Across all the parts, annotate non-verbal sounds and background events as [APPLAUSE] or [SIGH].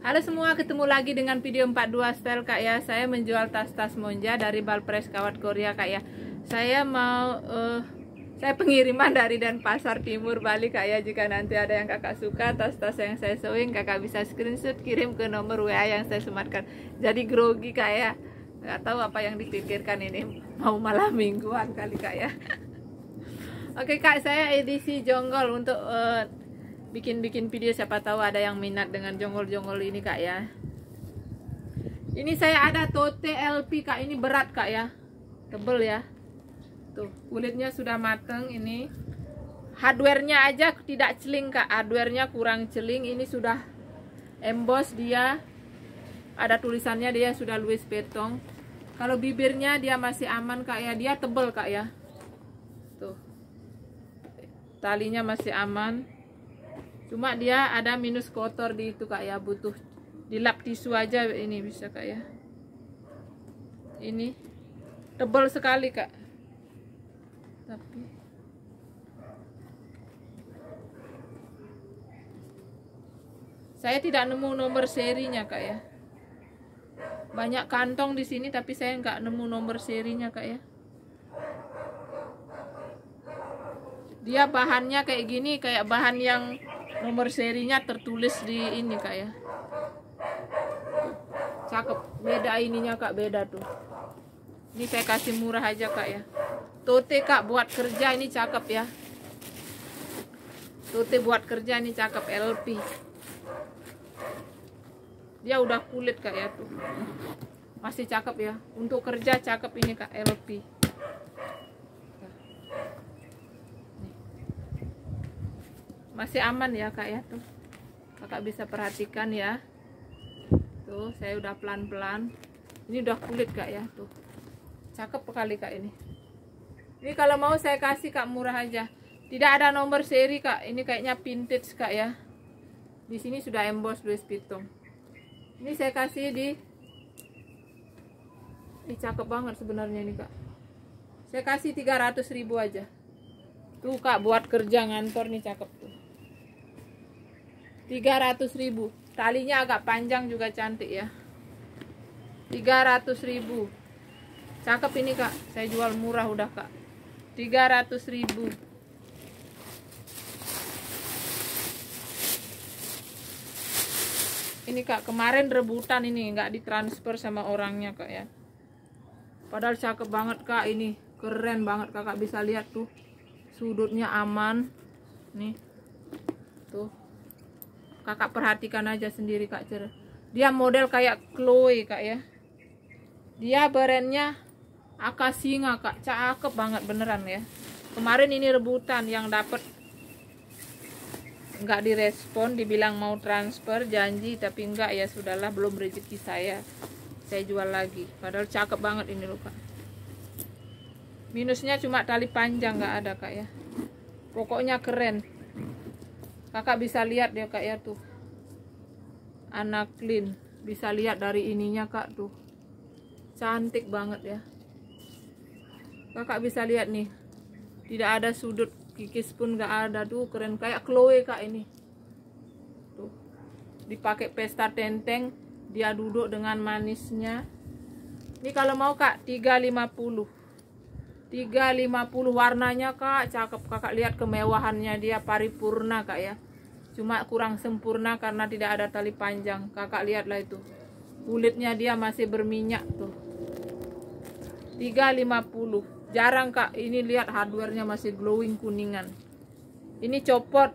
Halo semua, ketemu lagi dengan video 42 style kak ya Saya menjual tas-tas monja dari Balpres Kawat Korea kak ya Saya mau, uh, saya pengiriman dari Denpasar Timur Bali kak ya Jika nanti ada yang kakak suka, tas-tas yang saya sewing Kakak bisa screenshot kirim ke nomor WA yang saya sematkan Jadi grogi kak ya Gak tahu apa yang dipikirkan ini Mau malam mingguan kali kak ya [LAUGHS] Oke kak, saya edisi jonggol untuk uh, bikin-bikin video siapa tahu ada yang minat dengan jonggol-jonggol ini kak ya ini saya ada tote LP kak ini berat kak ya tebel ya tuh kulitnya sudah mateng ini hardwarenya aja tidak celing kak hardwarenya kurang celing ini sudah emboss dia ada tulisannya dia sudah Louis Petong kalau bibirnya dia masih aman kak ya dia tebel kak ya tuh talinya masih aman cuma dia ada minus kotor di itu kak ya butuh dilap tisu aja ini bisa kak ya ini tebal sekali kak tapi saya tidak nemu nomor serinya kak ya banyak kantong di sini tapi saya nggak nemu nomor serinya kak ya dia bahannya kayak gini kayak bahan yang nomor serinya tertulis di ini kak ya cakep beda ininya kak beda tuh ini saya kasih murah aja kak ya tote kak buat kerja ini cakep ya tote buat kerja ini cakep LP dia udah kulit kak ya tuh masih cakep ya untuk kerja cakep ini kak LP masih aman ya kak ya tuh kakak bisa perhatikan ya tuh saya udah pelan-pelan ini udah kulit kak ya tuh cakep sekali kak ini ini kalau mau saya kasih kak murah aja tidak ada nomor seri kak ini kayaknya vintage kak ya di sini sudah emboss Louis Vuitton ini saya kasih di ini cakep banget sebenarnya ini kak saya kasih 300 ribu aja tuh kak buat kerja ngantor nih cakep 300.000 talinya agak panjang juga cantik ya ribu cakep ini kak saya jual murah udah kak ribu ini kak kemarin rebutan ini nggak ditransfer sama orangnya kak ya padahal cakep banget kak ini keren banget kakak bisa lihat tuh sudutnya aman nih tuh kakak perhatikan aja sendiri kak Cer dia model kayak Chloe kak ya dia brandnya Akasinga kak cakep banget beneran ya kemarin ini rebutan yang dapat nggak direspon dibilang mau transfer janji tapi nggak ya sudahlah belum rezeki saya saya jual lagi padahal cakep banget ini loh kak minusnya cuma tali panjang nggak ada kak ya pokoknya keren kakak bisa lihat ya kak ya tuh anak clean bisa lihat dari ininya kak tuh cantik banget ya kakak bisa lihat nih tidak ada sudut kikis pun gak ada tuh keren kayak Chloe kak ini tuh dipakai pesta tenteng dia duduk dengan manisnya ini kalau mau kak 350 350 warnanya kak cakep kakak lihat kemewahannya dia paripurna kak ya cuma kurang sempurna karena tidak ada tali panjang kakak lihatlah itu kulitnya dia masih berminyak tuh 350 jarang kak ini lihat hardwarenya masih glowing kuningan ini copot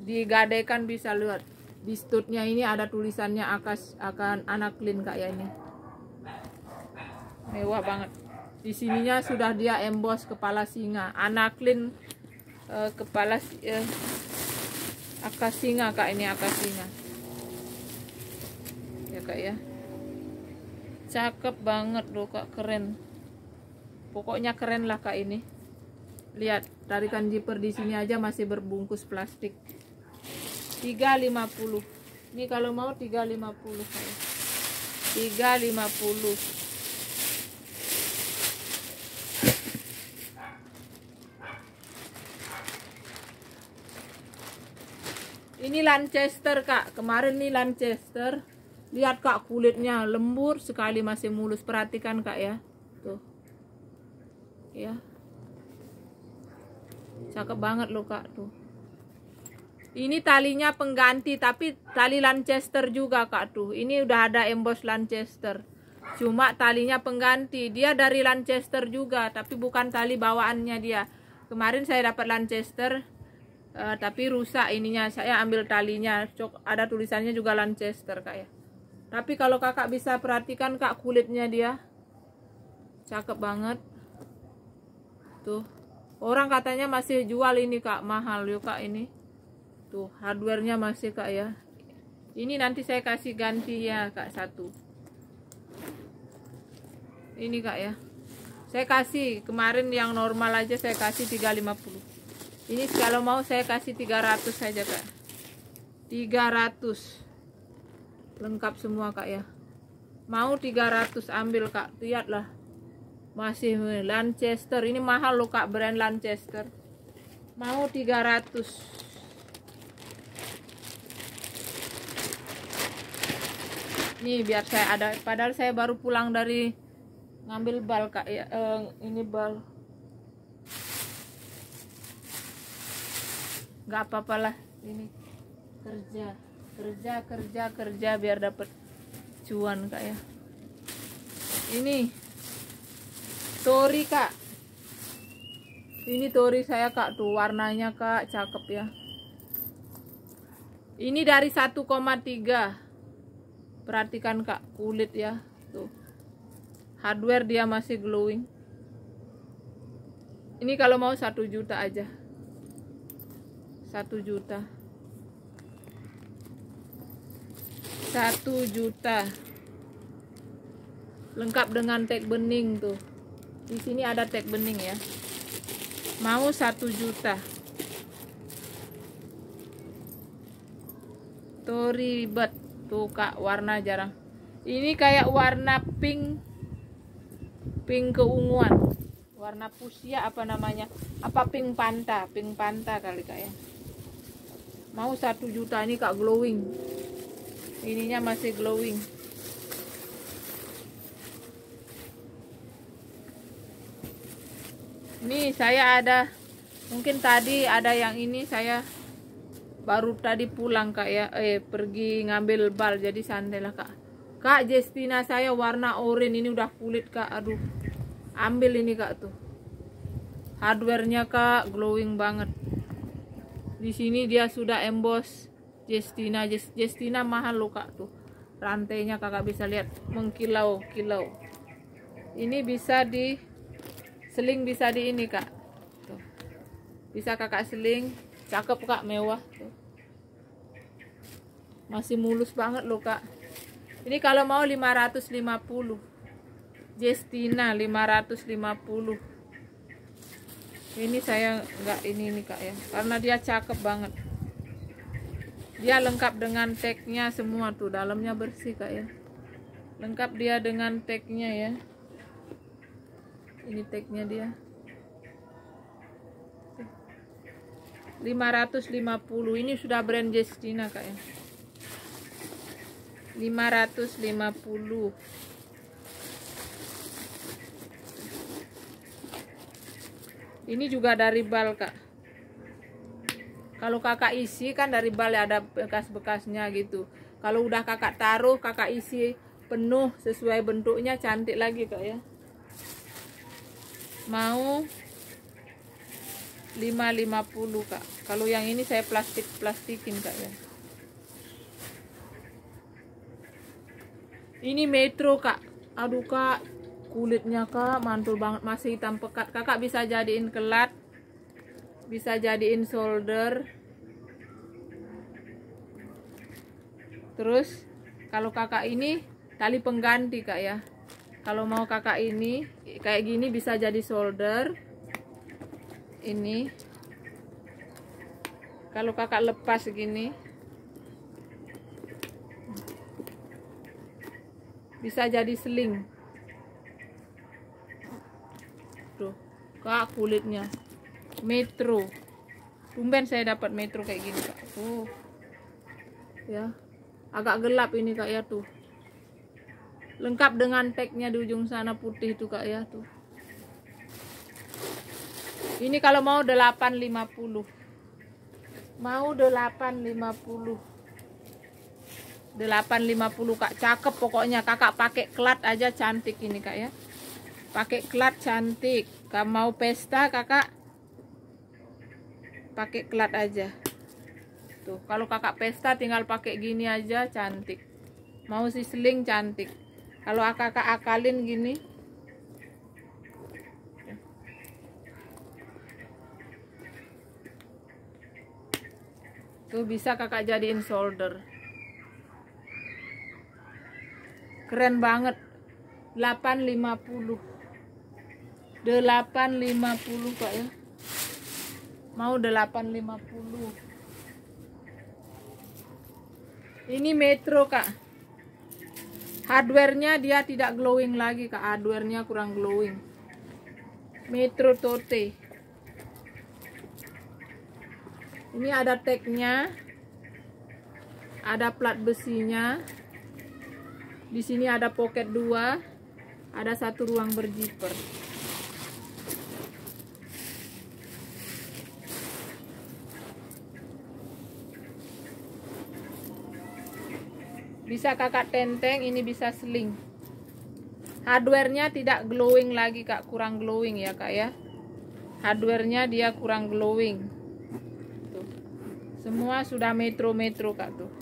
digadaikan bisa lihat di studnya ini ada tulisannya akas akan anak clean kak ya ini mewah banget di sininya sudah dia emboss kepala singa anaklin uh, kepala eh, akas singa kak ini akas singa ya kak ya cakep banget loh kak keren pokoknya keren lah kak ini lihat tarikan zipper di sini aja masih berbungkus plastik 350 ini kalau mau 350 kak. 350 ya. Ini Lancaster kak, kemarin nih Lancaster. Lihat kak kulitnya lembur sekali masih mulus. Perhatikan kak ya, tuh, ya. Cakep banget loh kak tuh. Ini talinya pengganti tapi tali Lancaster juga kak tuh. Ini udah ada emboss Lancaster. Cuma talinya pengganti. Dia dari Lancaster juga tapi bukan tali bawaannya dia. Kemarin saya dapat Lancaster uh, tapi rusak ininya saya ambil talinya cok ada tulisannya juga Lancaster kak ya tapi kalau kakak bisa perhatikan kak kulitnya dia cakep banget tuh orang katanya masih jual ini kak mahal yuk kak ini tuh hardwarenya masih kak ya ini nanti saya kasih ganti ya kak satu ini kak ya saya kasih kemarin yang normal aja saya kasih 350 ini kalau mau saya kasih 300 saja kak 300 lengkap semua kak ya mau 300 ambil kak lihatlah masih Lancaster ini mahal loh kak brand Lancaster mau 300 nih biar saya ada padahal saya baru pulang dari ngambil bal kak ya eh, ini bal nggak apa-apalah ini kerja kerja kerja kerja biar dapat cuan kak ya ini tori kak ini tori saya kak tuh warnanya kak cakep ya ini dari 1,3 perhatikan kak kulit ya tuh hardware dia masih glowing ini kalau mau satu juta aja satu juta satu juta lengkap dengan tag bening tuh di sini ada tag bening ya mau satu juta tuh ribet tuh kak warna jarang ini kayak warna pink pink keunguan warna pusia apa namanya apa pink panta pink panta kali kak ya mau satu juta ini kak glowing ininya masih glowing ini saya ada mungkin tadi ada yang ini saya baru tadi pulang kak ya eh pergi ngambil bal jadi santai lah kak kak Justina saya warna orange ini udah kulit kak aduh ambil ini kak tuh hardwarenya kak glowing banget di sini dia sudah emboss Justina Justina mahal loh kak tuh rantainya kakak bisa lihat mengkilau kilau ini bisa di seling bisa di ini kak tuh. bisa kakak seling cakep kak mewah tuh. masih mulus banget loh kak ini kalau mau 550 Justina 550 ini saya nggak ini nih kak ya karena dia cakep banget dia lengkap dengan tagnya semua tuh dalamnya bersih kak ya lengkap dia dengan tagnya ya ini tagnya dia 550 ini sudah brand Justina kak ya 550 ini juga dari bal kak kalau kakak isi kan dari bal ya, ada bekas-bekasnya gitu kalau udah kakak taruh kakak isi penuh sesuai bentuknya cantik lagi kak ya mau 550 kak kalau yang ini saya plastik-plastikin kak ya ini metro kak aduh kak kulitnya kak mantul banget masih hitam pekat kakak bisa jadiin kelat bisa jadiin solder terus kalau kakak ini tali pengganti kak ya kalau mau kakak ini kayak gini bisa jadi solder ini kalau kakak lepas gini bisa jadi sling kak kulitnya metro tumben saya dapat metro kayak gini kak tuh oh. ya agak gelap ini kak ya tuh lengkap dengan tagnya di ujung sana putih itu kak ya tuh ini kalau mau 850 mau 850 850 kak cakep pokoknya kakak pakai klat aja cantik ini kak ya pakai klat cantik Kak mau pesta kakak pakai kelat aja. Tuh, kalau kakak pesta tinggal pakai gini aja cantik. Mau si seling cantik. Kalau kakak akalin gini. Tuh bisa kakak jadiin shoulder. Keren banget. 850 850 Pak ya. Mau 850. Ini Metro Kak. Hardwarenya dia tidak glowing lagi Kak. Hardwarenya kurang glowing. Metro Tote. Ini ada tag-nya. Ada plat besinya. Di sini ada pocket 2. Ada satu ruang berjiper. bisa kakak tenteng ini bisa seling hardwarenya tidak glowing lagi kak kurang glowing ya kak ya hardwarenya dia kurang glowing tuh. semua sudah metro-metro kak tuh.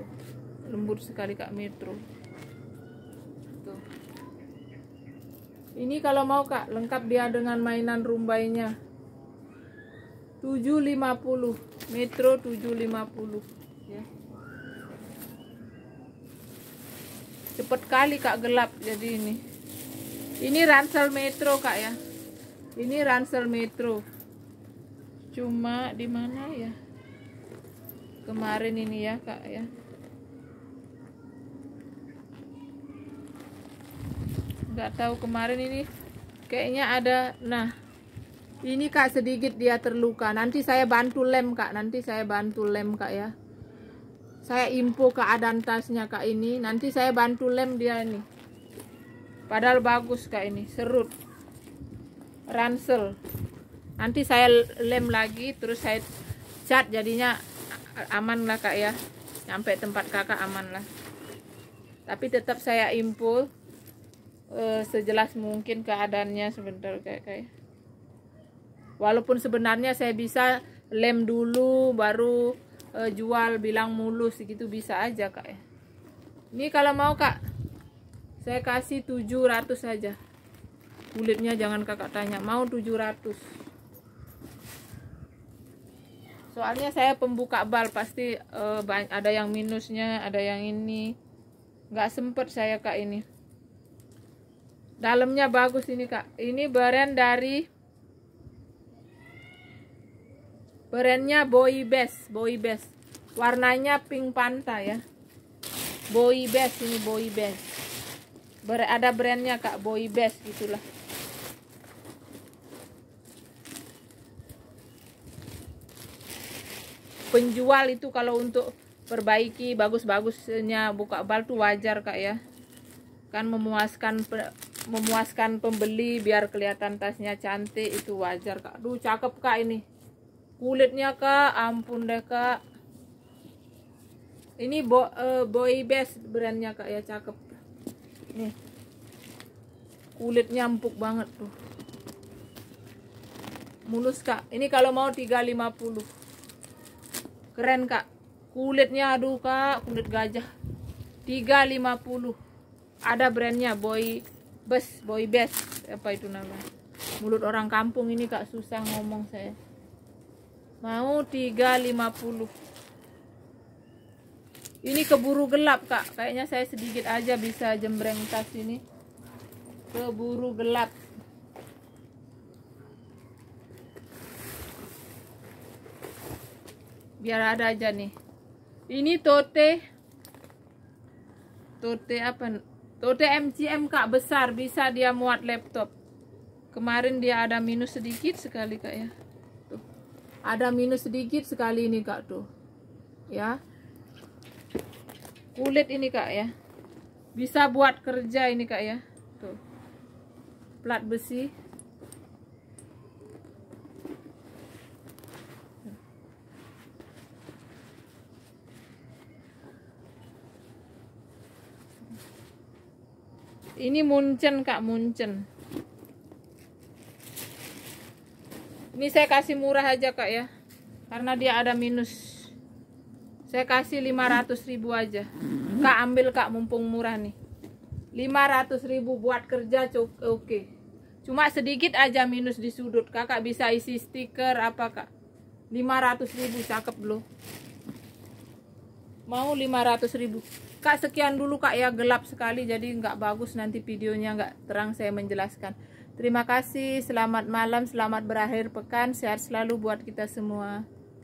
tuh lembut sekali kak metro tuh. ini kalau mau kak lengkap dia dengan mainan rumbainya 750 metro 750 ya cepet kali kak gelap jadi ini ini ransel metro kak ya ini ransel metro cuma di mana ya kemarin ini ya kak ya nggak tahu kemarin ini kayaknya ada nah ini kak sedikit dia terluka nanti saya bantu lem kak nanti saya bantu lem kak ya saya info keadaan tasnya kak ini nanti saya bantu lem dia ini padahal bagus kak ini serut ransel nanti saya lem lagi terus saya cat jadinya aman lah kak ya sampai tempat kakak aman lah tapi tetap saya info uh, sejelas mungkin keadaannya sebentar kayak kayak walaupun sebenarnya saya bisa lem dulu baru e, jual bilang mulus gitu bisa aja kak ya ini kalau mau kak saya kasih 700 saja kulitnya jangan kakak tanya mau 700 soalnya saya pembuka bal pasti e, ada yang minusnya ada yang ini Gak sempet saya kak ini dalamnya bagus ini kak ini brand dari brandnya Boy Best Boy Best warnanya pink panta ya Boy Best ini Boy Best Ber ada brandnya kak Boy Best gitulah penjual itu kalau untuk perbaiki bagus-bagusnya buka bal tuh wajar kak ya kan memuaskan memuaskan pembeli biar kelihatan tasnya cantik itu wajar kak. Duh cakep kak ini kulitnya kak ampun deh kak ini bo uh, boy best brandnya kak ya cakep nih kulitnya empuk banget tuh mulus kak ini kalau mau 350 keren kak kulitnya aduh kak kulit gajah 350 ada brandnya boy best boy best apa itu namanya mulut orang kampung ini kak susah ngomong saya mau 350 ini keburu gelap kak kayaknya saya sedikit aja bisa jembreng tas ini keburu gelap biar ada aja nih ini tote tote apa tote MCM kak besar bisa dia muat laptop kemarin dia ada minus sedikit sekali kak ya ada minus sedikit sekali ini kak tuh ya kulit ini kak ya bisa buat kerja ini kak ya tuh plat besi ini muncen kak muncen. ini saya kasih murah aja kak ya karena dia ada minus saya kasih 500 ribu aja kak ambil kak mumpung murah nih 500 ribu buat kerja oke okay. cuma sedikit aja minus di sudut kakak bisa isi stiker apa kak 500 ribu cakep loh mau 500 ribu kak sekian dulu kak ya gelap sekali jadi nggak bagus nanti videonya nggak terang saya menjelaskan Terima kasih, selamat malam, selamat berakhir pekan, sehat selalu buat kita semua.